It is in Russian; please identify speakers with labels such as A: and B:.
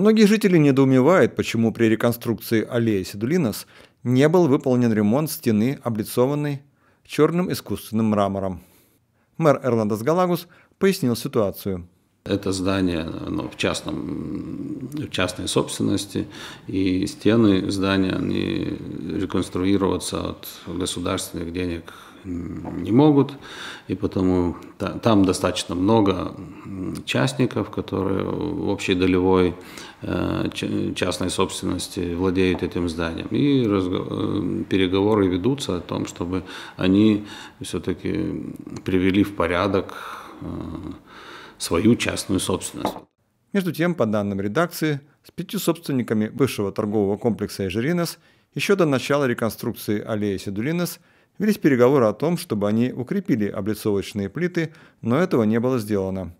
A: Многие жители недоумевают, почему при реконструкции аллеи Седулинос не был выполнен ремонт стены, облицованной черным искусственным мрамором. Мэр Эрнандес Галагус пояснил ситуацию.
B: Это здание оно в, частном, в частной собственности, и стены здания они реконструироваться от государственных денег не могут, и потому там достаточно много частников, которые в общей долевой э, частной собственности владеют этим зданием. И э, переговоры ведутся о том, чтобы они все-таки привели в порядок э, свою частную собственность.
A: Между тем, по данным редакции, с пятью собственниками бывшего торгового комплекса Эжеринес еще до начала реконструкции аллеи Седулинес велись переговоры о том, чтобы они укрепили облицовочные плиты, но этого не было сделано.